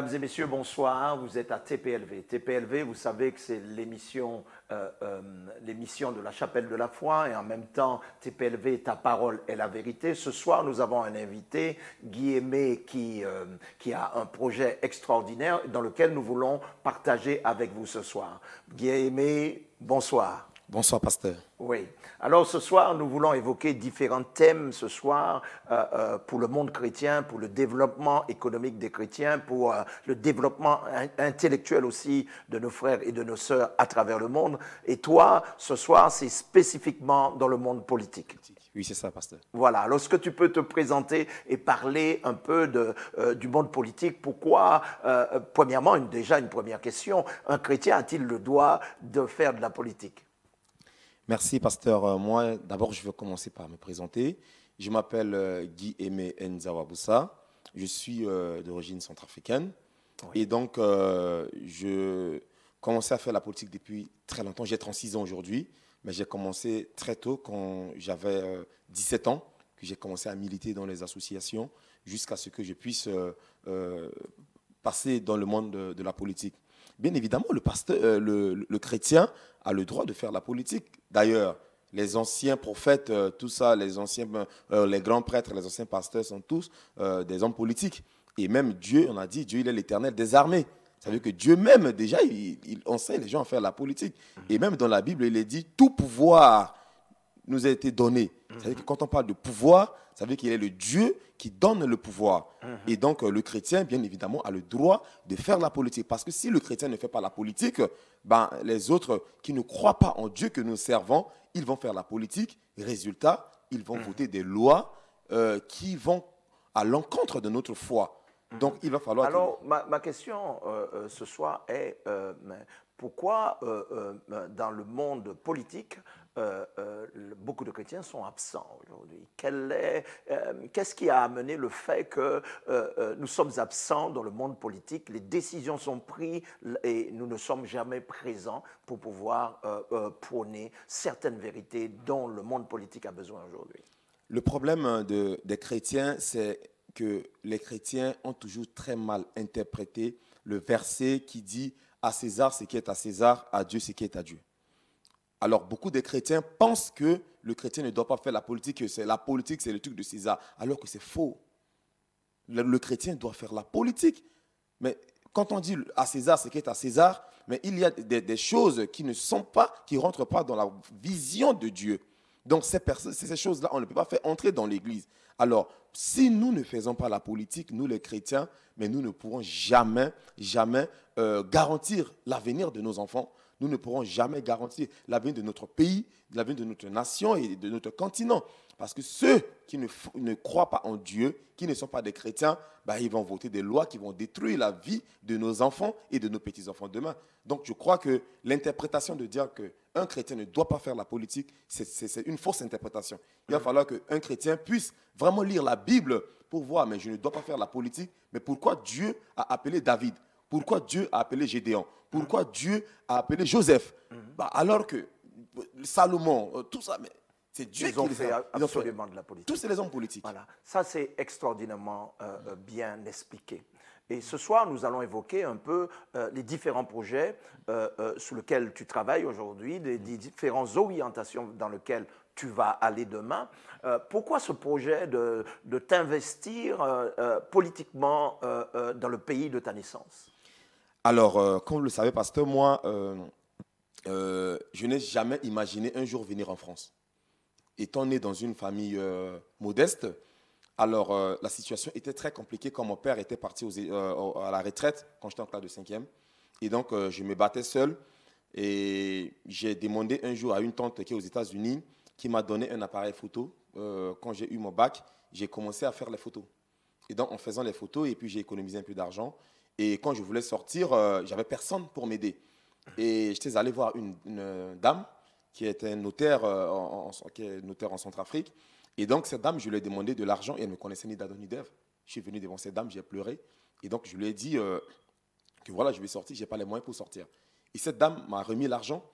Mesdames et messieurs, bonsoir. Vous êtes à TPLV. TPLV, vous savez que c'est l'émission euh, euh, l'émission de la Chapelle de la Foi et en même temps TPLV, ta parole est la vérité. Ce soir, nous avons un invité, Guy Aimé, qui, euh, qui a un projet extraordinaire dans lequel nous voulons partager avec vous ce soir. Guy Aimé, bonsoir. Bonsoir, pasteur. Oui. Alors ce soir, nous voulons évoquer différents thèmes ce soir euh, euh, pour le monde chrétien, pour le développement économique des chrétiens, pour euh, le développement intellectuel aussi de nos frères et de nos sœurs à travers le monde. Et toi, ce soir, c'est spécifiquement dans le monde politique. Oui, c'est ça, pasteur. Voilà. Alors, ce que tu peux te présenter et parler un peu du monde politique Pourquoi, euh, premièrement, une, déjà une première question, un chrétien a-t-il le droit de faire de la politique Merci, pasteur. Euh, moi, d'abord, je veux commencer par me présenter. Je m'appelle euh, Guy Aimé Nzawaboussa. Je suis euh, d'origine centrafricaine. Et donc, je commençais à faire la politique depuis très longtemps. J'ai 36 ans aujourd'hui, mais j'ai commencé très tôt, quand j'avais 17 ans, que j'ai commencé à militer dans les associations jusqu'à ce que je puisse passer dans le monde de, de la politique. Bien évidemment, le, pasteur, euh, le, chrétien a le droit de faire la politique. D'ailleurs, les anciens prophètes, euh, tout ça, les anciens, euh, les grands prêtres, les anciens pasteurs sont tous des hommes politiques. Et même Dieu, on a dit, Dieu, il est l'éternel des armées. Ça veut dire que Dieu même, déjà, il, il enseigne les gens à faire la politique. Mhm. Et même dans la Bible, il est dit, tout pouvoir nous a été donné. C'est-à-dire mhm. que quand on parle de pouvoir, ça veut dire qu'il est le Dieu qui donne le pouvoir. Mhm. Et donc, euh, le chrétien, bien évidemment, a le droit de faire la politique. Parce que si le chrétien ne fait pas la politique, ben, les autres qui ne croient pas en Dieu que nous servons, ils vont faire la politique. Résultat, ils vont mhm. voter des lois euh, qui vont à l'encontre de notre foi. Mhm. Donc, il va falloir... Alors, ma, question euh, ce soir est, pourquoi dans le monde politique, euh, euh, beaucoup de chrétiens sont absents aujourd'hui. Euh, qu'est-ce qui a amené le fait que nous sommes absents dans le monde politique Les décisions sont prises et nous ne sommes jamais présents pour pouvoir prôner certaines vérités dont le monde politique a besoin aujourd'hui. Le problème des chrétiens, c'est que les chrétiens ont toujours très mal interprété le verset qui dit à César ce qui est à César, à Dieu ce qui est à Dieu. Alors beaucoup de chrétiens pensent que le chrétien ne doit pas faire la politique, que c'est la politique, c'est le truc de César, alors que c'est faux. Le, chrétien doit faire la politique. Mais quand on dit à César ce qui est à César, mais il y a des, choses qui ne sont pas, qui ne rentrent pas dans la vision de Dieu. Donc ces, choses-là, on ne peut pas faire entrer dans l'Église. Alors, si nous ne faisons pas la politique, nous les chrétiens, mais nous ne pourrons jamais, jamais euh, garantir l'avenir de nos enfants nous ne pourrons jamais garantir l'avenir de notre pays, l'avenir de notre nation et de notre continent. Parce que ceux qui ne, croient pas en Dieu, qui ne sont pas des chrétiens, bah, ils vont voter des lois qui vont détruire la vie de nos enfants et de nos petits-enfants demain. Donc je crois que l'interprétation de dire qu'un chrétien ne doit pas faire la politique, c'est une fausse interprétation. Il va falloir qu'un chrétien puisse vraiment lire la Bible pour voir, mais je ne dois pas faire la politique, mais pourquoi Dieu a appelé David pourquoi Dieu a appelé Gédéon Pourquoi Dieu a appelé Joseph mhm. bah, Alors que Salomon, euh, tout ça, mais c'est Dieu qui ont fait. Ils de la politique. Tous les hommes politiques. Voilà. Ça, c'est extraordinairement euh, euh, bien expliqué. Et ce soir, nous allons évoquer un peu les différents projets euh, sur lesquels tu travailles aujourd'hui, les, mhm. différentes orientations dans lesquelles tu vas aller demain. pourquoi ce projet de t'investir politiquement dans le pays de ta naissance alors, euh, comme vous le savez, pasteur, moi, euh, euh, je n'ai jamais imaginé un jour venir en France. Étant né dans une famille modeste, alors la situation était très compliquée quand mon père était parti à la retraite quand j'étais en classe de 5e. Et donc, je me battais seul. Et j'ai demandé un jour à une tante qui est aux États-Unis, qui m'a donné un appareil photo. quand j'ai eu mon bac, j'ai commencé à faire les photos. Et donc, en faisant les photos, et puis j'ai économisé un peu d'argent, et quand je voulais sortir, euh, j'avais personne pour m'aider. Et j'étais allé voir une, euh, dame qui était euh, notaire, en, Centrafrique. Et donc, cette dame, je lui ai demandé de l'argent et elle ne me connaissait ni d'Adon ni d'Ève. Je suis venu devant cette dame, j'ai pleuré. Et donc, je lui ai dit que voilà, je vais sortir, je n'ai pas les moyens pour sortir. Et cette dame m'a remis l'argent.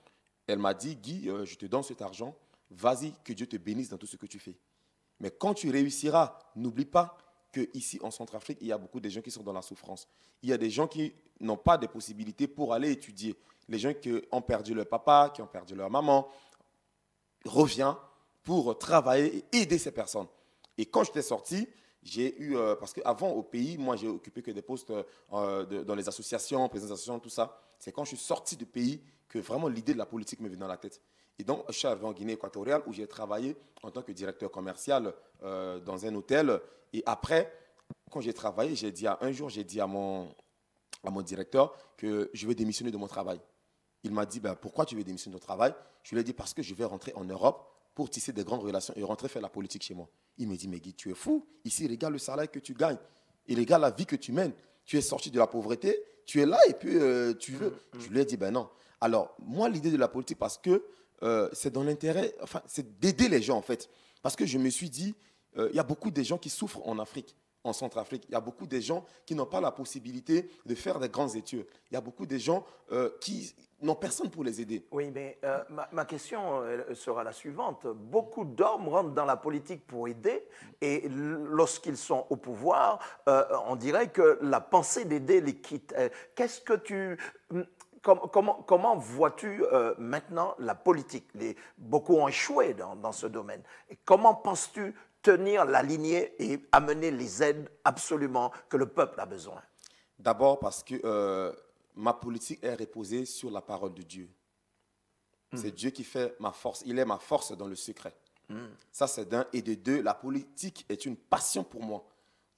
Elle m'a dit Guy, je te donne cet argent. Vas-y, que Dieu te bénisse dans tout ce que tu fais. Mais quand tu réussiras, n'oublie pas qu'ici, en Centrafrique, il y a beaucoup de gens qui sont dans la souffrance. Il y a des gens qui n'ont pas de possibilités pour aller étudier. Les gens qui ont perdu leur papa, qui ont perdu leur maman, revient pour travailler et aider ces personnes. Et quand j'étais sorti, j'ai eu, euh, parce qu'avant au pays, moi j'ai occupé que des postes euh, dans les associations, présentations tout ça. C'est quand je suis sorti du pays que vraiment l'idée de la politique me venait dans la tête. Et donc, je suis arrivé en Guinée équatoriale où j'ai travaillé en tant que directeur commercial euh, dans un hôtel. Et après, quand j'ai travaillé, j'ai dit à, un jour, j'ai dit à mon, à mon directeur que je vais démissionner de mon travail. Il m'a dit, ben, pourquoi tu veux démissionner de ton travail Je lui ai dit, parce que je vais rentrer en Europe pour tisser des grandes relations et rentrer faire la politique chez moi. Il me dit, mais Guy, tu es fou. Ici, regarde le salaire que tu gagnes. Et regarde la vie que tu mènes. Tu es sorti de la pauvreté, tu es là et puis euh, tu veux. Mm, mm. Je lui ai dit, ben non. Alors, moi, l'idée de la politique, parce que euh, c'est dans l'intérêt, enfin, c'est d'aider les gens en fait. Parce que je me suis dit, euh, il y a beaucoup de gens qui souffrent en Afrique, en Centrafrique. Il y a beaucoup de gens qui n'ont pas la possibilité de faire des grands études. Il y a beaucoup de gens euh, qui n'ont personne pour les aider. Oui, mais ma, ma, question sera la suivante. Beaucoup d'hommes rentrent dans la politique pour aider et lorsqu'ils sont au pouvoir, on dirait que la pensée d'aider les quitte. Qu'est-ce que tu comment, vois-tu euh, maintenant la politique Les, Beaucoup ont échoué dans, ce domaine. comment penses-tu tenir la lignée et amener les aides absolument que le peuple a besoin D'abord parce que euh, ma politique est reposée sur la parole de Dieu. Hmm. C'est Dieu qui fait ma force. Il est ma force dans le secret. Hmm. Ça, c'est d'un. Et de deux, la politique est une passion pour moi.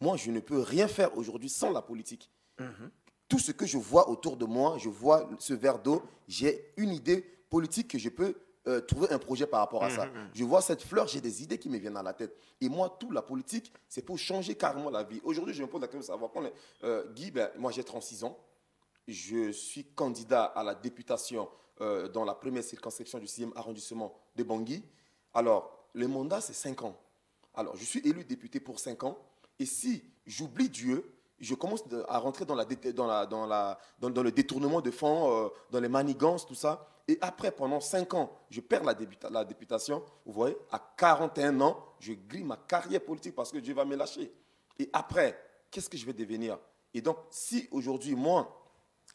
Moi, je ne peux rien faire aujourd'hui sans la politique. Hmm tout ce que je vois autour de moi, je vois ce verre d'eau, j'ai une idée politique que je peux euh, trouver un projet par rapport à ça. Mhm. Je vois cette fleur, j'ai des idées qui me viennent à la tête. Et moi, tout la politique, c'est pour changer carrément la vie. Aujourd'hui, je me pose la question de savoir quand euh, Guy, ben, moi j'ai 36 ans, je suis candidat à la députation euh, dans la première circonscription du 6e arrondissement de Bangui. Alors, le mandat, c'est 5 ans. Alors, je suis élu député pour 5 ans. Et si j'oublie Dieu, je commence à rentrer dans, le détournement de fonds, euh, dans les manigances, tout ça. Et après, pendant 5 ans, je perds la, députation. Vous voyez, à 41 ans, je glisse ma carrière politique parce que Dieu va me lâcher. Et après, qu'est-ce que je vais devenir Et donc, si aujourd'hui, moi,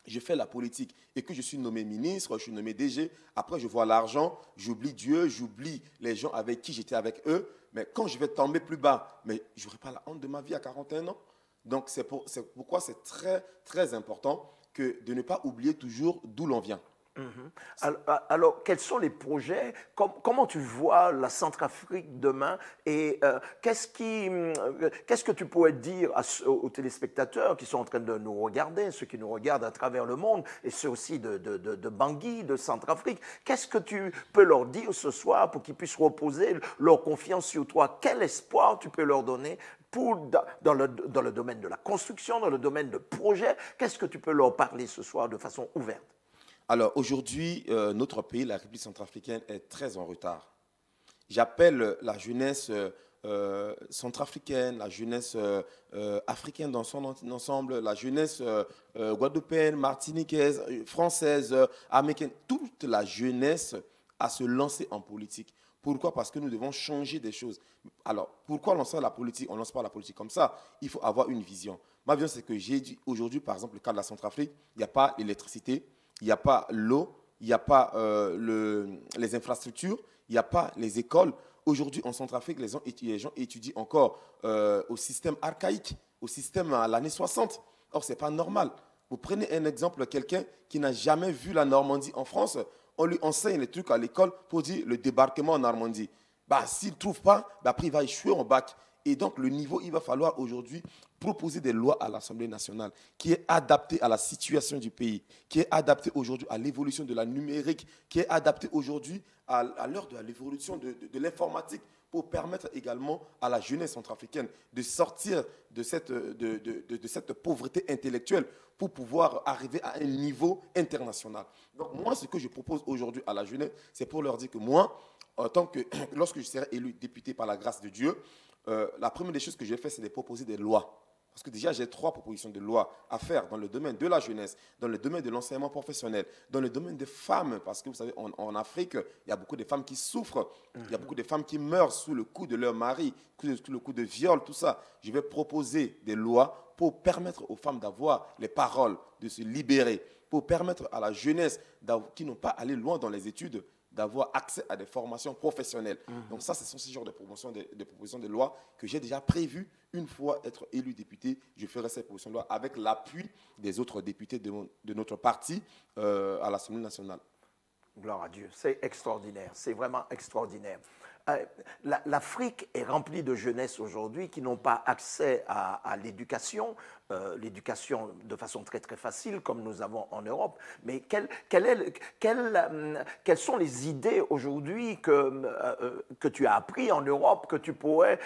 je fais la politique et que je suis nommé ministre, je suis nommé DG, après, je vois l'argent, j'oublie Dieu, j'oublie les gens avec qui j'étais avec eux. Mais quand je vais tomber plus bas, mais je n'aurai pas la honte de ma vie à 41 ans. Donc c'est pourquoi c'est très, très important de ne pas oublier toujours d'où l'on vient. Mhm. Alors, quels sont les projets Comment tu vois la Centrafrique demain Et euh, qu'est-ce qui, hum, euh, que tu pourrais dire aux, téléspectateurs qui sont en train de nous regarder, ceux qui nous regardent à travers le monde, et ceux aussi de, de, de Bangui, de Centrafrique Qu'est-ce que tu peux leur dire ce soir pour qu'ils puissent reposer leur confiance sur toi Quel espoir tu peux leur donner dans, le, domaine de la construction, dans le domaine de projet. Qu'est-ce que tu peux leur parler ce soir de façon ouverte Alors aujourd'hui, euh, notre pays, la République centrafricaine, est très en retard. J'appelle la jeunesse euh, euh, centrafricaine, la jeunesse africaine dans son ensemble, la jeunesse guadeloupéenne, martiniquaise, française, américaine, toute la jeunesse à se lancer en politique. Pourquoi Parce que nous devons changer des choses. Alors, pourquoi lancer la politique On ne lance pas la politique comme ça. Il faut avoir une vision. Ma vision, c'est que j'ai dit aujourd'hui, par exemple, le cas de la Centrafrique, il n'y a pas l'électricité, il n'y a pas l'eau, il n'y a pas euh, les infrastructures, il n'y a pas les écoles. Aujourd'hui, en Centrafrique, les gens, étudient encore euh, au système archaïque, au système à l'année 60. Or, ce n'est pas normal. Vous prenez un exemple, quelqu'un qui n'a jamais vu la Normandie en France, on lui enseigne les trucs à l'école pour dire le débarquement en Normandie. Bah, S'il ne trouve pas, bah, après il va échouer en bac. Et donc le niveau, il va falloir aujourd'hui proposer des lois à l'Assemblée nationale qui est adaptée à la situation du pays, qui est adaptée aujourd'hui à l'évolution de la numérique, qui est adaptée aujourd'hui à, l'heure de l'évolution de l'informatique pour permettre également à la jeunesse centrafricaine de sortir de cette, de, cette pauvreté intellectuelle pour pouvoir arriver à un niveau international. Donc moi, ce que je propose aujourd'hui à la jeunesse, c'est pour leur dire que moi, en tant que, lorsque je serai élu député par la grâce de Dieu, euh, la première des choses que je vais faire, c'est de proposer des lois parce que déjà, j'ai trois propositions de loi à faire dans le domaine de la jeunesse, dans le domaine de l'enseignement professionnel, dans le domaine des femmes, parce que vous savez, en, Afrique, il y a beaucoup de femmes qui souffrent, il y a mhm. beaucoup de femmes qui meurent sous le coup de leur mari, sous le coup de viol, tout ça. Je vais proposer des lois pour permettre aux femmes d'avoir les paroles, de se libérer, pour permettre à la jeunesse qui n'ont pas allé loin dans les études d'avoir accès à des formations professionnelles. Mhm. Donc ça, ce sont ces genres de propositions de, propositions de loi que j'ai déjà prévues. Une fois être élu député, je ferai ces propositions de loi avec l'appui des autres députés de, notre parti euh, à l'Assemblée nationale. Gloire à Dieu, c'est extraordinaire, c'est vraiment extraordinaire. Euh, L'Afrique est remplie de jeunesse aujourd'hui qui n'ont pas accès à, l'éducation, euh, l'éducation de façon très très facile comme nous avons en Europe. Mais euh, quelles sont les idées aujourd'hui que, tu as appris en Europe, que tu pourrais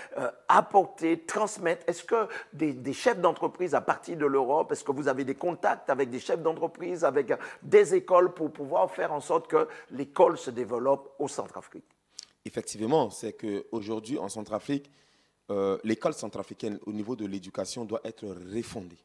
apporter, transmettre Est-ce que des, chefs d'entreprise à partir de l'Europe, est-ce que vous avez des contacts avec des chefs d'entreprise, avec des écoles pour pouvoir faire en sorte que l'école se développe au centre-Afrique Effectivement, c'est qu'aujourd'hui, en Centrafrique, euh, l'école centrafricaine au niveau de l'éducation doit être refondée.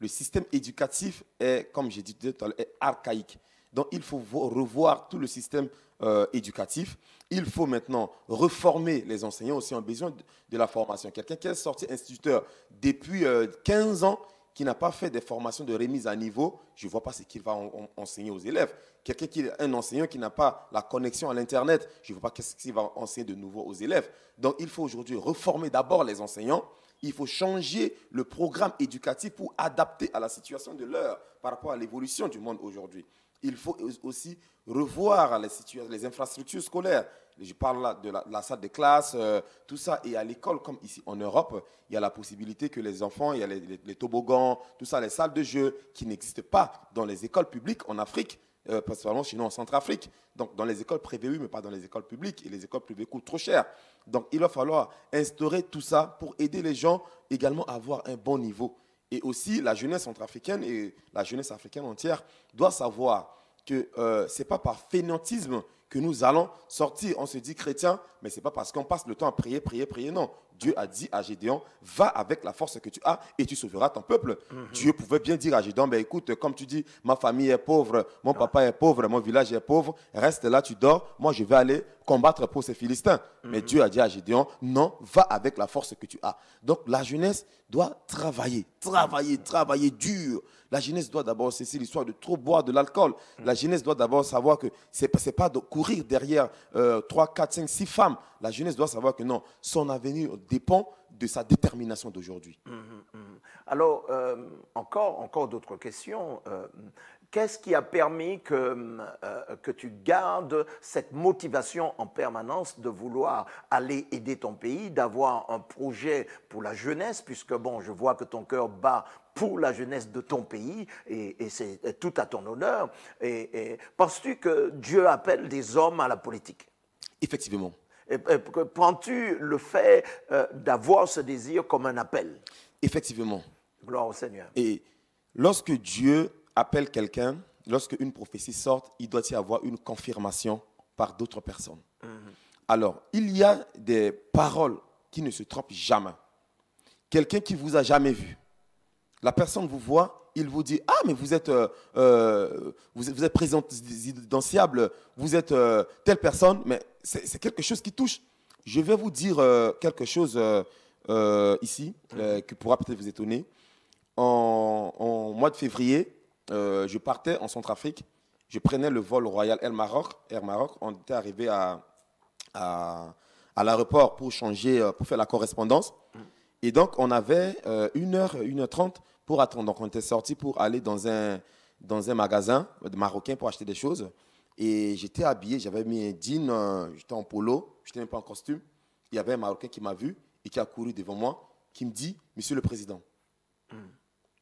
Le système éducatif est, comme j'ai dit tout à l'heure, archaïque. Donc il faut revoir tout le système euh, éducatif. Il faut maintenant reformer les enseignants aussi en besoin de, la formation. Quelqu'un qui est sorti instituteur depuis 15 euh, ans, qui n'a pas fait des formations de remise à niveau, je ne vois pas ce qu'il va enseigner aux élèves. Quelqu'un qui est un enseignant qui n'a pas la connexion à l'internet, je ne vois pas qu'est-ce qu'il va enseigner de nouveau aux élèves. Donc il faut aujourd'hui reformer d'abord les enseignants. Il faut changer le programme éducatif pour adapter à la situation de l'heure par rapport à l'évolution du monde aujourd'hui. Il faut aussi revoir les infrastructures scolaires je parle là de la, salle de classe, euh, tout ça. Et à l'école, comme ici en Europe, il y a la possibilité que les enfants, il y a les, toboggans, tout ça, les salles de jeu qui n'existent pas dans les écoles publiques en Afrique, euh, principalement sinon en Centrafrique. Donc dans les écoles privées, oui, mais pas dans les écoles publiques. Et les écoles privées coûtent trop cher. Donc il va falloir instaurer tout ça pour aider les gens également à avoir un bon niveau. Et aussi, la jeunesse centrafricaine et la jeunesse africaine entière doit savoir que euh, c'est ce n'est pas par fainéantisme que nous allons sortir. On se dit chrétien, mais ce n'est pas parce qu'on passe le temps à prier, prier, prier. Non. Dieu a dit à Gédéon, va avec la force que tu as et tu sauveras ton peuple. Mhm. Dieu pouvait bien dire à Gédéon, ben, écoute, comme tu dis, ma famille est pauvre, mon ah. papa est pauvre, mon village est pauvre, reste là, tu dors, moi je vais aller combattre pour ces Philistins. Mais Dieu a dit à Gédéon, non, va avec la force que tu as. Donc la jeunesse doit travailler, travailler, travailler dur. La jeunesse doit d'abord cesser l'histoire de trop boire de l'alcool. Mm. La jeunesse doit d'abord savoir que ce n'est pas de courir derrière 3, 4, 5, 6 femmes. La jeunesse doit savoir que non, son avenir dépend de sa détermination d'aujourd'hui. Mm-hmm, mm-hmm. Alors, euh, encore, encore d'autres questions. Euh, Qu'est-ce qui a permis que, euh, que, tu gardes cette motivation en permanence de vouloir aller aider ton pays, d'avoir un projet pour la jeunesse, puisque bon, je vois que ton cœur bat pour la jeunesse de ton pays, et, c'est tout à ton honneur. penses-tu que Dieu appelle des hommes à la politique Effectivement. Prends-tu le fait euh, d'avoir ce désir comme un appel Effectivement. Gloire au Seigneur. Et lorsque Dieu appelle quelqu'un, lorsque une prophétie sort, il doit y avoir une confirmation par d'autres personnes. Mm-hmm. Alors, il y a des paroles qui ne se trompent jamais. Quelqu'un qui vous a jamais vu, la personne vous voit, il vous dit Ah, mais vous êtes, euh, euh, vous, êtes présidentiable, vous êtes euh, telle personne, mais c'est quelque chose qui touche. Je vais vous dire quelque chose ici mm-hmm. qui pourra peut-être vous étonner. en, mois de février, euh, je partais en Centrafrique, je prenais le vol Royal Air Maroc. Air Maroc, on était arrivé à, l'aéroport pour changer, euh, pour faire la correspondance. Mm. Et donc, on avait 1h, euh, 30 pour attendre. Donc, on était sorti pour aller dans un, dans un magasin marocain pour acheter des choses. Et j'étais habillé, j'avais mis un jean, j'étais en polo, je n'étais même pas en costume. Il y avait un Marocain qui m'a vu et qui a couru devant moi, qui me dit Monsieur le Président, mm.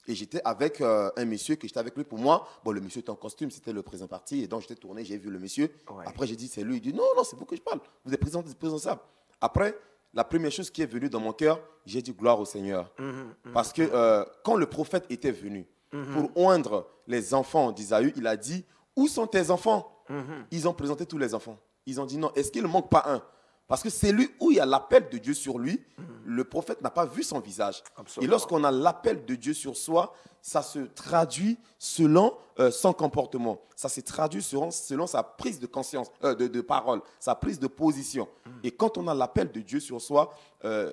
Et j'étais avec euh, un monsieur que j'étais avec lui pour moi. Bon, le monsieur était en costume, c'était le présent parti. Et donc, j'étais tourné, j'ai vu le monsieur. Après, j'ai dit, c'est lui. Il dit, non, non, c'est vous que je parle. Vous êtes présent ça. Après, la première chose qui est venue dans mon cœur, j'ai dit gloire au Seigneur. Mhm, mhm, Parce que mhm. euh, quand le prophète était venu pour oindre les enfants d'Isaü, il a dit, où sont tes enfants Ils ont présenté tous les enfants. Ils ont dit, non, est-ce qu'il ne manque pas un parce que c'est lui où il y a l'appel de Dieu sur lui, le prophète n'a pas vu son visage. Et lorsqu'on a l'appel de Dieu sur soi, ça se traduit selon euh, son comportement, ça se traduit selon, sa prise de conscience, euh, de, de, parole, sa prise de position. Et quand on a l'appel de Dieu sur soi, euh,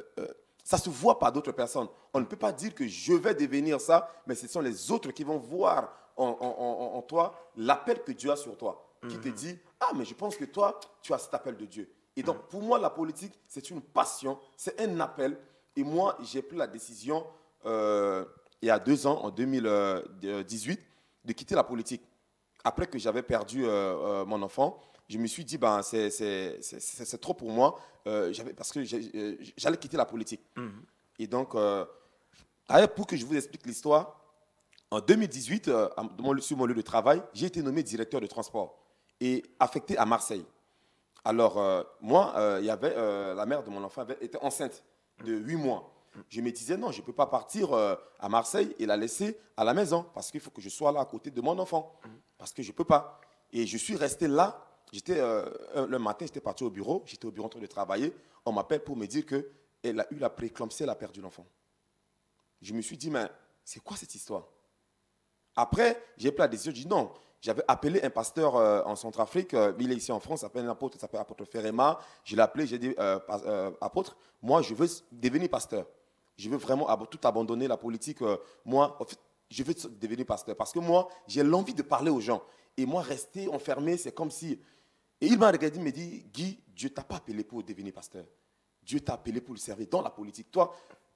ça se voit par d'autres personnes. On ne peut pas dire que je vais devenir ça, mais ce sont les autres qui vont voir en, toi l'appel que Dieu a sur toi, qui te mm. dit, ah mais je pense que toi, tu as cet appel de Dieu. Et donc, pour moi, la politique, c'est une passion, c'est un appel. Et moi, j'ai pris la décision, euh, il y a deux ans, en 2018, euh, de quitter la politique. Après que j'avais perdu euh, mon enfant, je me suis dit, ben, c'est trop pour moi, parce que j'allais quitter la politique. Mhm. Et donc, pour que je vous explique l'histoire, en 2018, sur mon lieu de travail, j'ai été nommé directeur de transport et affecté à Marseille. Alors, euh, moi, euh, y avait, euh, la mère de mon enfant était enceinte de 8 mois. Je me disais, non, je ne peux pas partir à Marseille et la laisser à la maison parce qu'il faut que je sois là à côté de mon enfant. Parce que je ne peux pas. Et je suis resté là. J'étais, le matin, j'étais parti au bureau. J'étais au bureau en train de travailler. On m'appelle pour me dire qu'elle a eu la préclampsie, elle a perdu l'enfant. Je me suis dit, mais c'est quoi cette histoire Après, j'ai pris la décision, je dis non, j'avais appelé un pasteur euh, en Centrafrique, euh, il est ici en France, il s'appelle un apôtre, il s'appelle apôtre Ferrema. Je l'ai appelé, j'ai dit, euh, apôtre, moi je veux devenir pasteur. Je veux vraiment tout abandonner, la politique. moi, je veux devenir pasteur. Parce que moi, j'ai l'envie de parler aux gens. Et moi, rester enfermé, c'est comme si... Et il m'a regardé, il m'a dit, Guy, Dieu t'a pas appelé pour devenir pasteur. Dieu t'a appelé pour le servir dans la politique. Toi,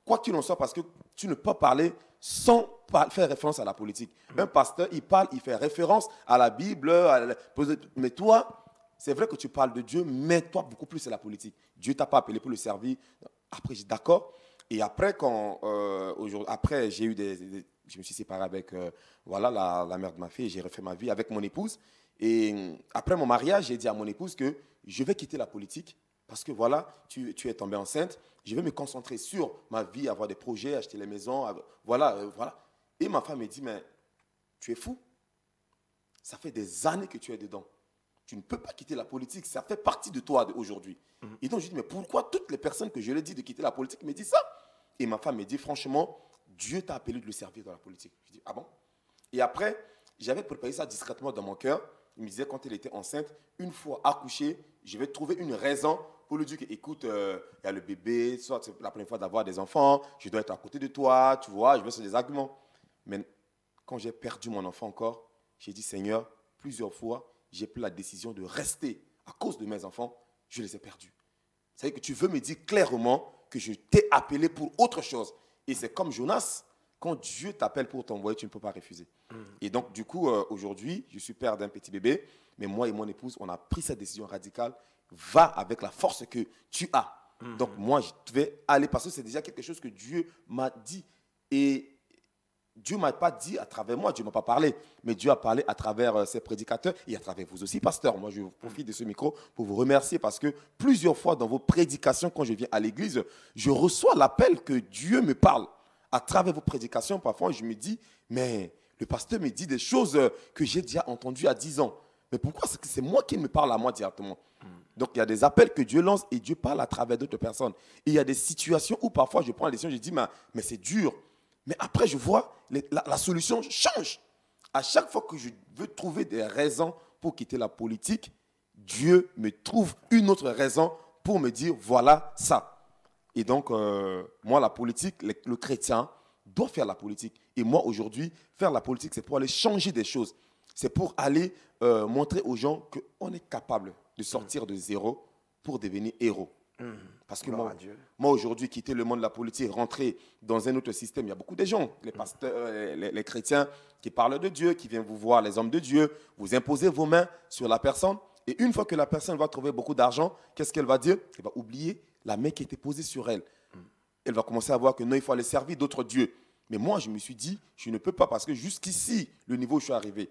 quoi qu'il en soit, parce que tu ne peux parler sans faire référence à la politique. Un pasteur, il parle, il fait référence à la Bible, mais toi, c'est vrai que tu parles de Dieu, mais toi, beaucoup plus, c'est la politique. Dieu t'a pas appelé pour le servir. Après, j'ai d'accord. Et après, quand euh, après, j'ai eu des, je me suis séparé avec euh, voilà la, la, mère de ma fille. J'ai refait ma vie avec mon épouse. Et après mon mariage, j'ai dit à mon épouse que je vais quitter la politique parce que voilà, tu, es tombé enceinte, je vais me concentrer sur ma vie, avoir des projets, acheter les maisons, voilà, euh, voilà. Et ma femme me dit, mais tu es fou. Ça fait des années que tu es dedans. Tu ne peux pas quitter la politique, ça fait partie de toi aujourd'hui. Mhm. Et donc je dis, mais pourquoi toutes les personnes que je leur dis de quitter la politique me disent ça Et ma femme me dit, franchement, Dieu t'a appelé de le servir dans la politique. Je dis, ah bon Et après, j'avais préparé ça discrètement dans mon cœur. Il me disait, quand elle était enceinte, une fois accouchée, je vais trouver une raison pour lui dire que, écoute, euh, il y a le bébé, soit c'est la première fois d'avoir des enfants, je dois être à côté de toi, tu vois, je vais sur des arguments. Mais quand j'ai perdu mon enfant encore, j'ai dit, Seigneur, plusieurs fois, j'ai pris la décision de rester à cause de mes enfants, je les ai perdus. C'est-à-dire que tu veux me dire clairement que je t'ai appelé pour autre chose. Et c'est comme Jonas, quand Dieu t'appelle pour t'envoyer, tu ne peux pas refuser. Mm. Et donc, du coup, euh, aujourd'hui, je suis père d'un petit bébé, mais moi et mon épouse, on a pris cette décision radicale va avec la force que tu as. Donc moi, je vais aller parce que c'est déjà quelque chose que Dieu m'a dit. Et Dieu ne m'a pas dit à travers moi, Dieu ne m'a pas parlé, mais Dieu a parlé à travers euh, ses prédicateurs et à travers vous aussi, pasteur. Moi, je profite de ce micro pour vous remercier parce que plusieurs fois dans vos prédications, quand je viens à l'église, je reçois l'appel que Dieu me parle. À travers vos prédications, parfois, je me dis, mais le pasteur me dit des choses euh, que j'ai déjà entendues à 10 ans. Mais pourquoi c'est moi qui me parle à moi directement Donc il y a des appels que Dieu lance et Dieu parle à travers d'autres personnes. Et il y a des situations où parfois je prends la décision, je dis, mais, mais c'est dur. Mais après, je vois, la, solution change. À chaque fois que je veux trouver des raisons pour quitter la politique, Dieu me trouve une autre raison pour me dire, voilà ça. Et donc, euh, moi, la politique, le chrétien doit faire la politique. Et moi, aujourd'hui, faire la politique, c'est pour aller changer des choses. C'est pour aller euh, montrer aux gens qu'on est capable de sortir de zéro pour devenir héros. Mm. Parce que moi, moi aujourd'hui, quitter le monde de la politique, rentrer dans un autre système, il y a beaucoup de gens, les mm. pasteurs, euh, les, chrétiens qui parlent de Dieu, qui viennent vous voir, les hommes de Dieu, vous imposez vos mains sur la personne. Et une fois que la personne va trouver beaucoup d'argent, qu'est-ce qu'elle va dire Elle va oublier la main qui était posée sur elle. Mm. Elle va commencer à voir que non, il faut aller servir d'autres dieux. Mais moi, je me suis dit, je ne peux pas parce que jusqu'ici, le niveau où je suis arrivé,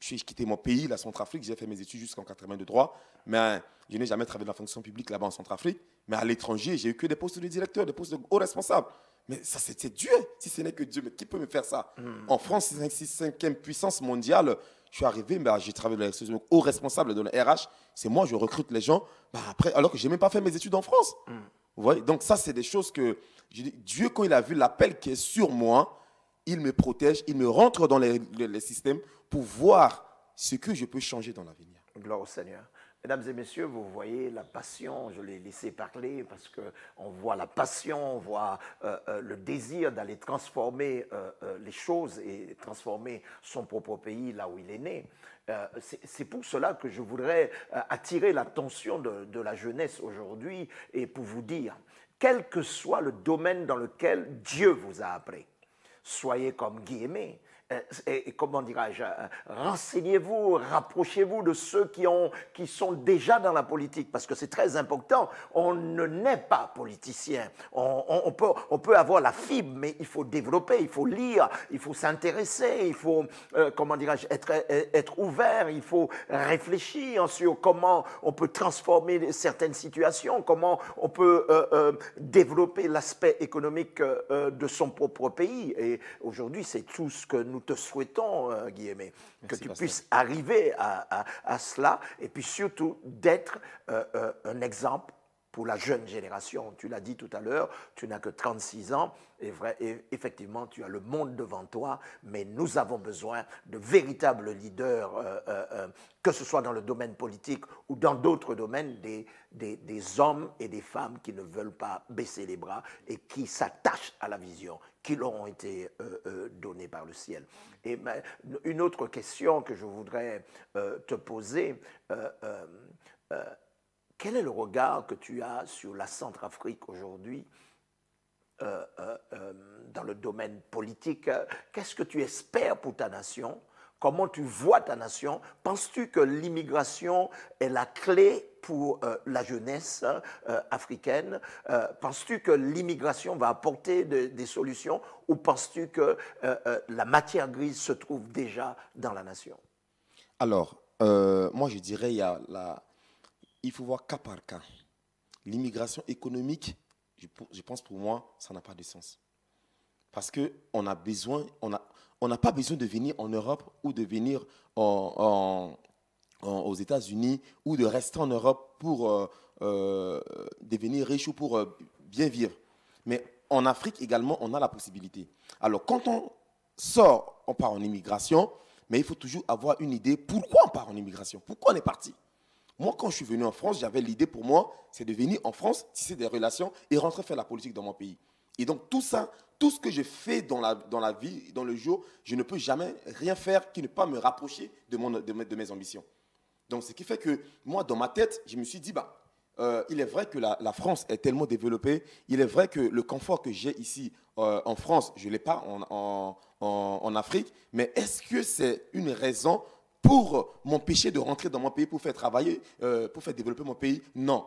j'ai quitté mon pays, la Centrafrique, j'ai fait mes études jusqu'en 82 droit, mais hein, je n'ai jamais travaillé dans la fonction publique là-bas en Centrafrique. Mais à l'étranger, j'ai eu que des postes de directeur, des postes de haut responsable. Mais ça, c'était Dieu, si ce n'est que Dieu. Mais qui peut me faire ça hmm. En France, c'est la cinquième puissance mondiale, je suis arrivé, mais bah, j'ai travaillé de haut responsable de la RH. C'est moi, je recrute les gens, bah, après, alors que je n'ai même pas fait mes études en France. Hmm. Vous voyez Donc ça, c'est des choses que... Dieu, quand il a vu l'appel qui est sur moi, il me protège, il me rentre dans les, les, systèmes pour voir ce que je peux changer dans l'avenir. Gloire au Seigneur. Mesdames et messieurs, vous voyez la passion, je l'ai laissé parler parce qu'on voit la passion, on voit euh, euh, le désir d'aller transformer euh, les choses et transformer son propre pays là où il est né. c'est pour cela que je voudrais attirer l'attention de, la jeunesse aujourd'hui et pour vous dire, quel que soit le domaine dans lequel Dieu vous a appris, soyez comme Guillemets. Euh, et, comment dirais-je, euh, renseignez-vous, rapprochez-vous de ceux qui, ont, qui sont déjà dans la politique, parce que c'est très important. On ne naît pas politicien. On, peut, on peut avoir la fibre, mais il faut développer, il faut lire, il faut s'intéresser, il faut, euh, comment dirais-je, être, être ouvert, il faut réfléchir sur comment on peut transformer certaines situations, comment on peut développer l'aspect économique de son propre pays. Et aujourd'hui, c'est tout ce que nous nous te souhaitons, euh, que tu puisses arriver à, cela et puis surtout d'être euh, euh, un exemple pour la jeune génération. Tu l'as dit tout à l'heure, tu n'as que 36 ans et, vrai, effectivement, tu as le monde devant toi, mais nous avons besoin de véritables leaders, euh, euh, euh, que ce soit dans le domaine politique ou dans d'autres domaines, des, des, hommes et des femmes qui ne veulent pas baisser les bras et qui s'attachent à la vision qui leur ont été euh, par le ciel. Et une autre question que je voudrais te poser, quel est le regard que tu as sur la Centrafrique aujourd'hui euh, euh, euh, dans le domaine politique Qu'est-ce que tu espères pour ta nation Comment tu vois ta nation Penses-tu que l'immigration est la clé pour la jeunesse africaine Penses-tu que l'immigration va apporter des solutions ou penses-tu que la matière grise se trouve déjà dans la nation Alors, moi je dirais il y a la, il faut voir cas par cas. L'immigration économique, je pense pour moi, ça n'a pas de sens. Parce qu'on on n'a on pas besoin de venir en Europe ou de venir aux États-Unis ou de rester en Europe pour euh, euh, devenir riche ou pour euh, bien vivre. Mais en Afrique également, on a la possibilité. Alors quand on sort, on part en immigration, mais il faut toujours avoir une idée pourquoi on part en immigration, pourquoi on est parti. Moi, quand je suis venu en France, j'avais l'idée pour moi, c'est de venir en France, tisser des relations et rentrer faire la politique dans mon pays. Et donc, tout ça, tout ce que je fais dans la, dans la vie, dans le jour, je ne peux jamais rien faire qui ne pas me rapprocher de, mon, de, mes ambitions. Donc, ce qui fait que moi, dans ma tête, je me suis dit, bah, euh, il est vrai que la, France est tellement développée, il est vrai que le confort que j'ai ici euh, en France, je ne l'ai pas en, en, Afrique, mais est-ce que c'est une raison pour m'empêcher de rentrer dans mon pays pour faire travailler, euh, pour faire développer mon pays. Non.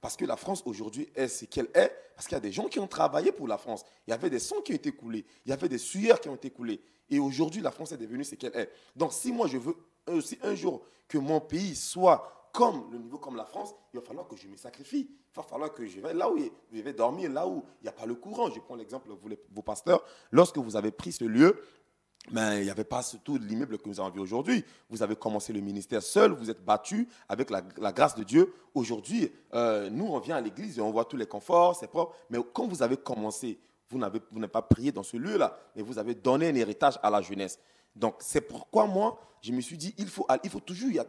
Parce que la France aujourd'hui est ce qu'elle est, parce qu'il y a des gens qui ont travaillé pour la France. Il y avait des sons qui ont été coulés, il y avait des sueurs qui ont été coulées. Et aujourd'hui, la France est devenue ce qu'elle est. Donc, si moi je veux aussi euh, un jour que mon pays soit comme le niveau comme la France, il va falloir que je me sacrifie. Il va falloir que je vais là où je vais dormir, là où il n'y a pas le courant. Je prends l'exemple, vous, vos pasteurs, lorsque vous avez pris ce lieu, mais il n'y avait pas tout l'immeuble que nous avons vu aujourd'hui. Vous avez commencé le ministère seul, vous êtes battu avec la, grâce de Dieu. Aujourd'hui, euh, nous, on vient à l'église et on voit tous les conforts, c'est propre. Mais quand vous avez commencé, vous n'avez pas prié dans ce lieu-là, mais vous avez donné un héritage à la jeunesse. Donc, c'est pourquoi moi, je me suis dit, il faut, il faut toujours, il y a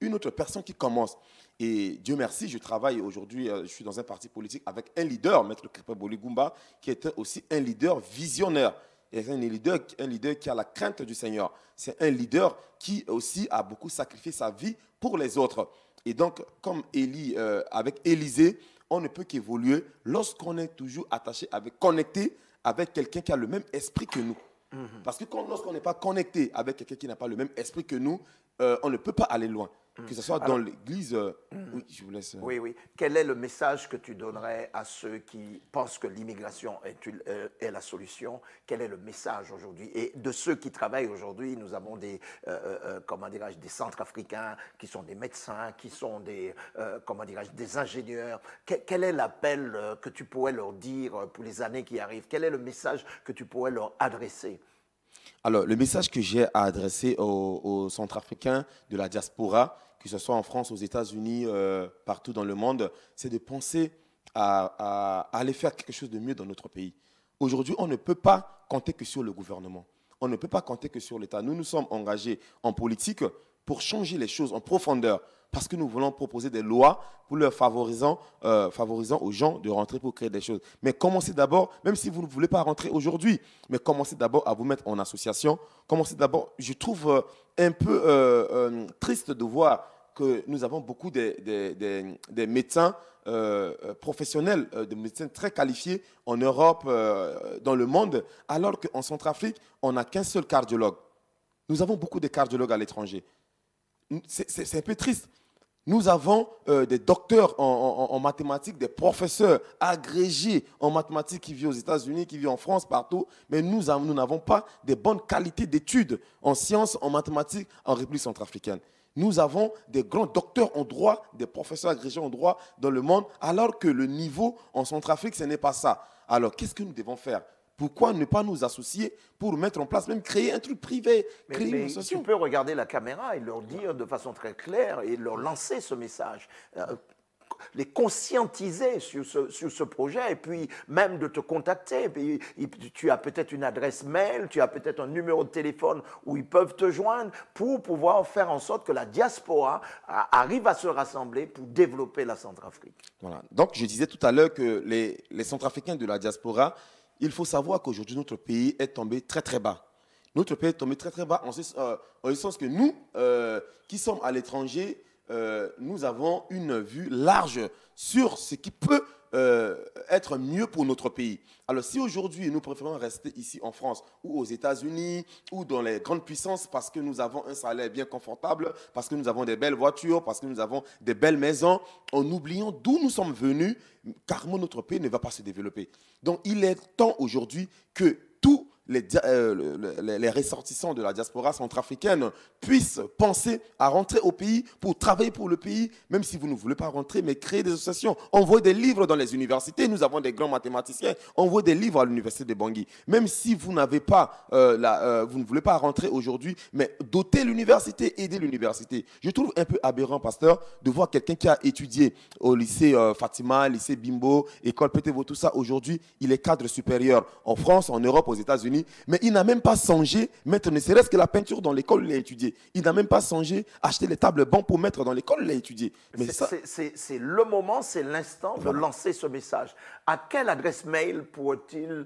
une autre personne qui commence. Et Dieu merci, je travaille aujourd'hui, euh, je suis dans un parti politique avec un leader, Maître Kripa Boligumba, qui était aussi un leader visionnaire. C'est un leader, un leader qui a la crainte du Seigneur. C'est un leader qui aussi a beaucoup sacrifié sa vie pour les autres. Et donc, comme Élie, euh, avec Élisée, on ne peut qu'évoluer lorsqu'on est toujours attaché, avec, connecté avec quelqu'un qui a le même esprit que nous. Mhm. Parce que lorsqu'on n'est pas connecté avec quelqu'un qui n'a pas le même esprit que nous, euh, on ne peut pas aller loin. Mm. Que ce soit dans l'Église. Euh, mm. Oui, je vous laisse. Euh. Oui, oui. Quel est le message que tu donnerais à ceux qui pensent que l'immigration est, la solution Quel est le message aujourd'hui Et de ceux qui travaillent aujourd'hui, nous avons des, comment dirais-je, des centrafricains qui sont des médecins, qui sont des, comment dirais-je, des ingénieurs. quel est l'appel que tu pourrais leur dire pour les années qui arrivent Quel est le message que tu pourrais leur adresser alors, le message que j'ai à adresser aux, Centrafricains de la diaspora, que ce soit en France, aux États-Unis, euh, partout dans le monde, c'est de penser à, aller faire quelque chose de mieux dans notre pays. Aujourd'hui, on ne peut pas compter que sur le gouvernement. On ne peut pas compter que sur l'État. Nous nous sommes engagés en politique pour changer les choses en profondeur parce que nous voulons proposer des lois pour leur favorisant, euh, favorisant aux gens de rentrer pour créer des choses. Mais commencez d'abord, même si vous ne voulez pas rentrer aujourd'hui, mais commencez d'abord à vous mettre en association. Commencez d'abord, je trouve euh, un peu euh, triste de voir que nous avons beaucoup de médecins professionnels, de médecins très qualifiés en Europe, dans le monde, alors qu'en Centrafrique, on n'a qu'un seul cardiologue. Nous avons beaucoup de cardiologues à l'étranger. C'est un peu triste. Nous avons euh, des docteurs en, en, mathématiques, des professeurs agrégés en mathématiques qui vivent aux États-Unis, qui vivent en France, partout, mais nous n'avons pas de bonnes qualités d'études en sciences, en mathématiques en République centrafricaine. Nous avons des grands docteurs en droit, des professeurs agrégés en droit dans le monde, alors que le niveau en Centrafrique, ce n'est pas ça. Alors, qu'est-ce que nous devons faire pourquoi ne pas nous associer pour mettre en place, même créer un truc privé, mais, Tu peux regarder la caméra et leur dire de façon très claire et leur lancer ce message. Euh, les conscientiser sur ce, sur ce, projet et puis même de te contacter. tu as peut-être une adresse mail, tu as peut-être un numéro de téléphone où ils peuvent te joindre pour pouvoir faire en sorte que la diaspora arrive à se rassembler pour développer la Centrafrique. Voilà. Donc, je disais tout à l'heure que les, les Centrafricains de la diaspora il faut savoir qu'aujourd'hui, notre pays est tombé très très bas. Notre pays est tombé très très bas en ce, euh, sens que nous, euh, qui sommes à l'étranger, euh, nous avons une vue large sur ce qui peut euh, être mieux pour notre pays. Alors si aujourd'hui nous préférons rester ici en France ou aux États-Unis ou dans les grandes puissances parce que nous avons un salaire bien confortable, parce que nous avons des belles voitures, parce que nous avons des belles maisons, en oubliant d'où nous sommes venus, car notre pays ne va pas se développer. Donc il est temps aujourd'hui que euh, les, ressortissants de la diaspora centrafricaine puissent penser à rentrer au pays pour travailler pour le pays, même si vous ne voulez pas rentrer, mais créer des associations. Envoyer des livres dans les universités. Nous avons des grands mathématiciens. voit des livres à l'université de Bangui. Même si vous n'avez pas, euh, la, euh, vous ne voulez pas rentrer aujourd'hui, mais doter l'université, aider l'université. Je trouve un peu aberrant, pasteur, de voir quelqu'un qui a étudié au lycée Fatima, lycée Bimbo, école pétée-vous tout ça. Aujourd'hui, il est cadre supérieur en France, en Europe, aux États-Unis mais il n'a même pas songé mettre ne serait-ce que la peinture dans l'école, il l'a étudié. Il n'a même pas songé acheter les tables bancs pour mettre dans l'école, il l'a étudié. Mais c'est, le moment, c'est l'instant de lancer ce message. À quelle adresse mail pourrait-il, euh,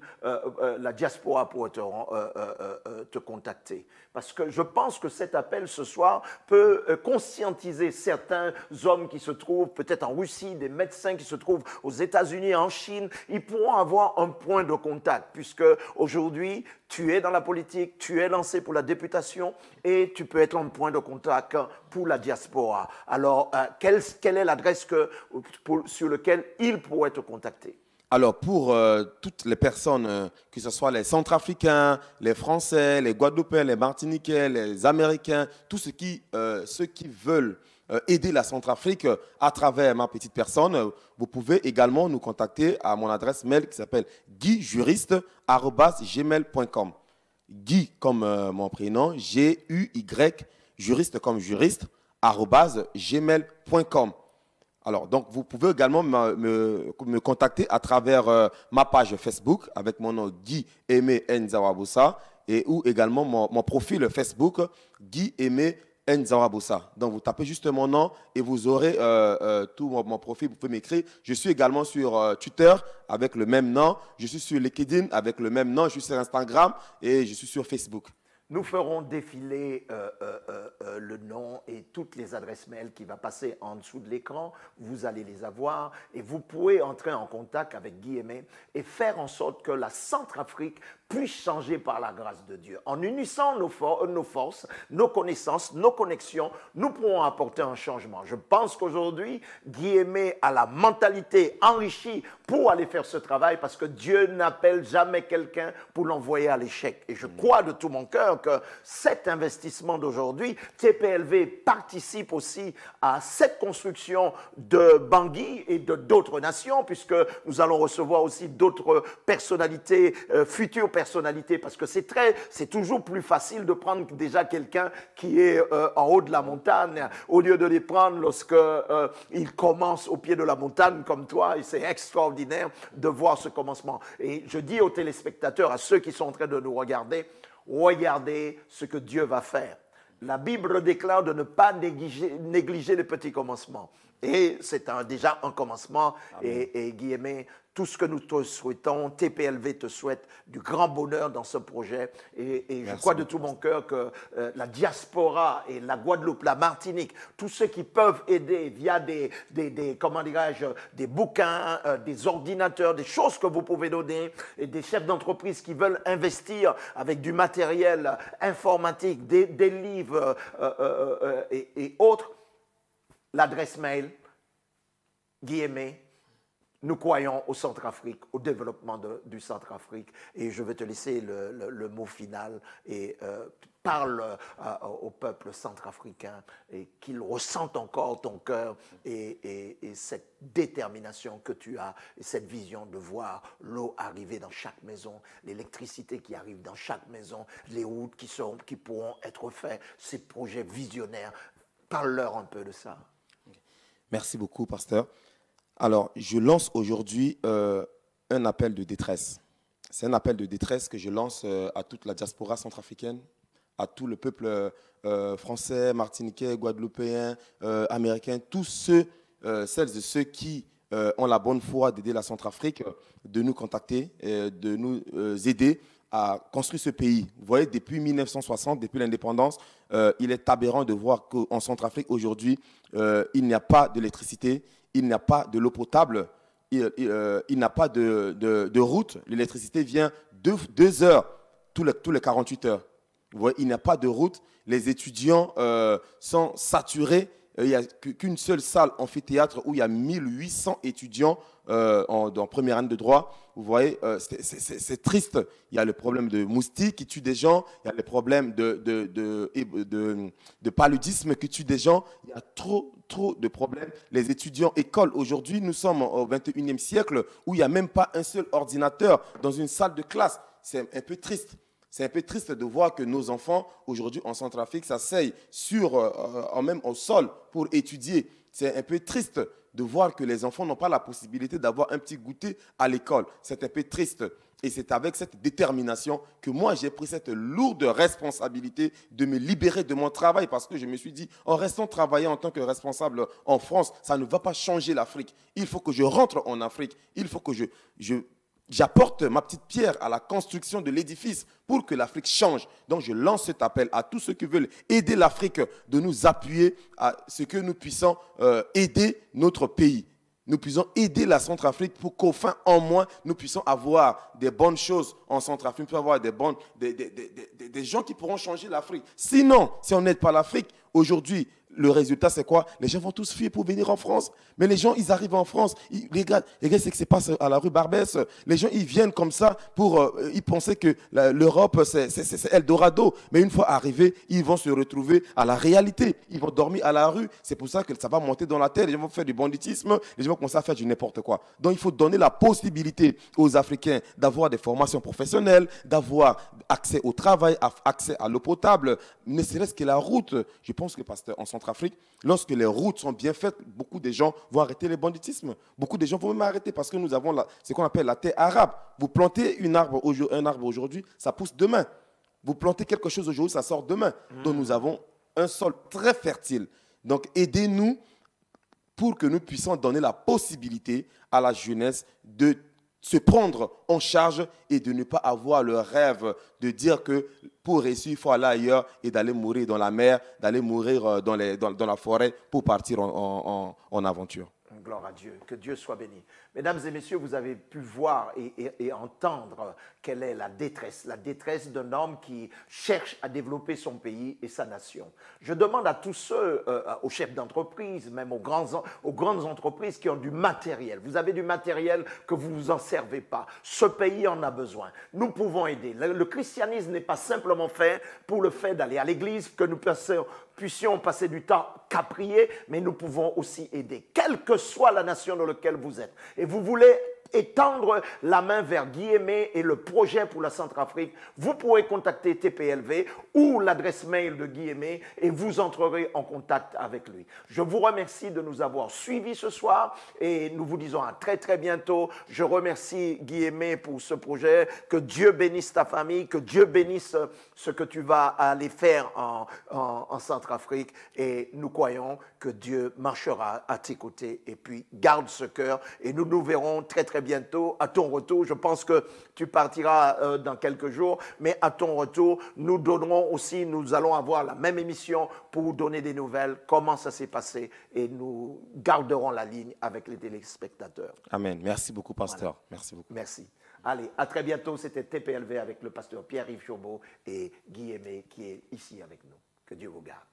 euh, la diaspora pourrait euh, te contacter Parce que je pense que cet appel ce soir peut conscientiser certains hommes qui se trouvent peut-être en Russie, des médecins qui se trouvent aux États-Unis, en Chine. Ils pourront avoir un point de contact, puisque aujourd'hui, tu es dans la politique, tu es lancé pour la députation et tu peux être un point de contact pour la diaspora. Alors, euh, quelle, est l'adresse sur laquelle ils pourraient te contacter alors, pour euh, toutes les personnes, euh, que ce soit les Centrafricains, les Français, les Guadeloupéens, les Martiniquais, les Américains, tous qui, ceux qui veulent euh, aider la Centrafrique euh, à travers ma petite personne, euh, vous pouvez également nous contacter à mon adresse mail qui s'appelle guyjuriste.gmail.com. Guy comme mon prénom, G-U-Y, juriste comme juriste, gmail.com. Alors, donc, vous pouvez également me, me, contacter à travers ma page Facebook avec mon nom Guy Aimé Nzawabusa et ou également mon, profil Facebook Guy Aimé donc vous tapez juste mon nom et vous aurez euh, euh, tout mon, profil. Vous pouvez m'écrire. Je suis également sur euh, Twitter avec le même nom. Je suis sur LinkedIn avec le même nom. Je suis sur Instagram et je suis sur Facebook. Nous ferons défiler le nom et toutes les adresses mail qui va passer en dessous de l'écran. Vous allez les avoir et vous pouvez entrer en contact avec Guillemet et faire en sorte que la Centrafrique puisse changer par la grâce de Dieu. En unissant nos, euh, nos forces, nos connaissances, nos connexions, nous pourrons apporter un changement. Je pense qu'aujourd'hui, Guillemé a la mentalité enrichie pour aller faire ce travail parce que Dieu n'appelle jamais quelqu'un pour l'envoyer à l'échec. Et je crois de tout mon cœur que cet investissement d'aujourd'hui, TPLV participe aussi à cette construction de Bangui et de d'autres nations puisque nous allons recevoir aussi d'autres personnalités, euh, futures personnalité, parce que c'est très, c'est toujours plus facile de prendre déjà quelqu'un qui est euh, en haut de la montagne, au lieu de les prendre lorsque euh, commencent il commence au pied de la montagne comme toi, et c'est extraordinaire de voir ce commencement. Et je dis aux téléspectateurs, à ceux qui sont en train de nous regarder, regardez ce que Dieu va faire. La Bible déclare de ne pas négliger, négliger les petits commencements. Et c'est déjà un commencement. Et, et tout ce que nous te souhaitons. TPLV te souhaite du grand bonheur dans ce projet et, je crois de tout mon cœur que euh, la diaspora et la Guadeloupe, la Martinique, tous ceux qui peuvent aider via des, dirais-je, des bouquins, euh, des ordinateurs, des choses que vous pouvez donner et des chefs d'entreprise qui veulent investir avec du matériel informatique, des, livres euh, et, et, autres, l'adresse mail, Guillemets, nous croyons au Centrafrique, au développement de, du Centrafrique. Et je vais te laisser le, mot final et euh, parle euh, au peuple centrafricain et qu'il ressente encore ton cœur et, cette détermination que tu as et cette vision de voir l'eau arriver dans chaque maison, l'électricité qui arrive dans chaque maison, les routes qui, sont, qui pourront être faites, ces projets visionnaires. Parle-leur un peu de ça. Merci beaucoup, pasteur. Alors, je lance aujourd'hui euh, un appel de détresse. C'est un appel de détresse que je lance euh, à toute la diaspora centrafricaine, à tout le peuple euh, français, martiniquais, guadeloupéen, américain, tous ceux, celles et ceux qui ont la bonne foi d'aider la Centrafrique, de nous contacter, de nous aider à construire ce pays. Vous voyez, depuis 1960, depuis l'indépendance, il est aberrant de voir qu'en Centrafrique, aujourd'hui, il n'y a pas d'électricité, il n'y a pas de l'eau potable, il, euh, n'y a pas de, route. L'électricité vient deux, heures tous les, 48 heures. il n'y a pas de route. Les étudiants euh, sont saturés. Euh, il n'y a qu'une seule salle amphithéâtre où il y a 1800 étudiants euh, en, première année de droit. Vous voyez, euh, c'est triste. Il y a le problème de moustiques qui tue des gens, il y a le problème de, de, de, de, paludisme qui tue des gens. Il y a trop, trop de problèmes. Les étudiants écoles, aujourd'hui, nous sommes au 21e siècle où il n'y a même pas un seul ordinateur dans une salle de classe. C'est un peu triste. C'est un peu triste de voir que nos enfants, aujourd'hui en Centrafrique, s'asseyent sur, euh, en même au sol pour étudier. C'est un peu triste de voir que les enfants n'ont pas la possibilité d'avoir un petit goûter à l'école. C'est un peu triste. Et c'est avec cette détermination que moi, j'ai pris cette lourde responsabilité de me libérer de mon travail parce que je me suis dit, en restant travailler en tant que responsable en France, ça ne va pas changer l'Afrique. Il faut que je rentre en Afrique. Il faut que je, je J'apporte ma petite pierre à la construction de l'édifice pour que l'Afrique change. Donc je lance cet appel à tous ceux qui veulent aider l'Afrique de nous appuyer à ce que nous puissions euh, aider notre pays. Nous puissions aider la Centrafrique pour qu'au fin en moins, nous puissions avoir des bonnes choses en Centrafrique, nous puissions avoir des, des, des, des, des gens qui pourront changer l'Afrique. Sinon, si on n'aide pas l'Afrique, aujourd'hui, le résultat, c'est quoi Les gens vont tous fuir pour venir en France. Mais les gens, ils arrivent en France. Ils regardent, regardent ce que c'est passe à la rue Barbès. Les gens, ils viennent comme ça pour. penser euh, ils pensaient que l'Europe, c'est Eldorado. Mais une fois arrivés, ils vont se retrouver à la réalité. Ils vont dormir à la rue. C'est pour ça que ça va monter dans la tête. Les gens vont faire du banditisme. Les gens vont commencer à faire du n'importe quoi. Donc, il faut donner la possibilité aux Africains d'avoir des formations professionnelles, d'avoir accès au travail, accès à l'eau potable, ne serait-ce que la route. Je pense que, pasteur, en centrale, lorsque les routes sont bien faites, beaucoup de gens vont arrêter le banditisme. Beaucoup de gens vont même arrêter parce que nous avons la, ce qu'on appelle la terre arabe. Vous plantez une arbre, un arbre aujourd'hui, ça pousse demain. Vous plantez quelque chose aujourd'hui, ça sort demain. Hmm. Donc nous avons un sol très fertile. Donc aidez-nous pour que nous puissions donner la possibilité à la jeunesse de se prendre en charge et de ne pas avoir le rêve de dire que pour réussir, il faut aller ailleurs et d'aller mourir dans la mer, d'aller mourir euh, dans, les, dans, la forêt pour partir en, aventure. Gloire à Dieu, que Dieu soit béni. Mesdames et messieurs, vous avez pu voir et entendre quelle est la détresse, la détresse d'un homme qui cherche à développer son pays et sa nation. Je demande à tous ceux, euh, euh, aux chefs d'entreprise, même aux, grands, aux grandes entreprises qui ont du matériel. Vous avez du matériel que vous ne vous en servez pas. Ce pays en a besoin. Nous pouvons aider. Le, christianisme n'est pas simplement fait pour le fait d'aller à l'église, que nous puissions passer du temps qu'à prier, mais nous pouvons aussi aider, quelle que soit la nation dans laquelle vous êtes. Et vous voulez étendre la main vers guillemet et le projet pour la Centrafrique, vous pourrez contacter TPLV ou l'adresse mail de guillemet et vous entrerez en contact avec lui. Je vous remercie de nous avoir suivis ce soir et nous vous disons à très très bientôt. Je remercie guillemet pour ce projet. Que Dieu bénisse ta famille, que Dieu bénisse ce que tu vas aller faire en, en, en Centrafrique et nous croyons que Dieu marchera à tes côtés et puis garde ce cœur et nous nous verrons très très bientôt. À ton retour, je pense que tu partiras euh, dans quelques jours, mais à ton retour, nous donnerons aussi, nous allons avoir la même émission pour donner des nouvelles, comment ça s'est passé, et nous garderons la ligne avec les téléspectateurs. Amen. Merci beaucoup, pasteur. Merci beaucoup. Merci. Allez, à très bientôt. C'était TPLV avec le pasteur Pierre-Yves et Guy Aimé qui est ici avec nous. Que Dieu vous garde.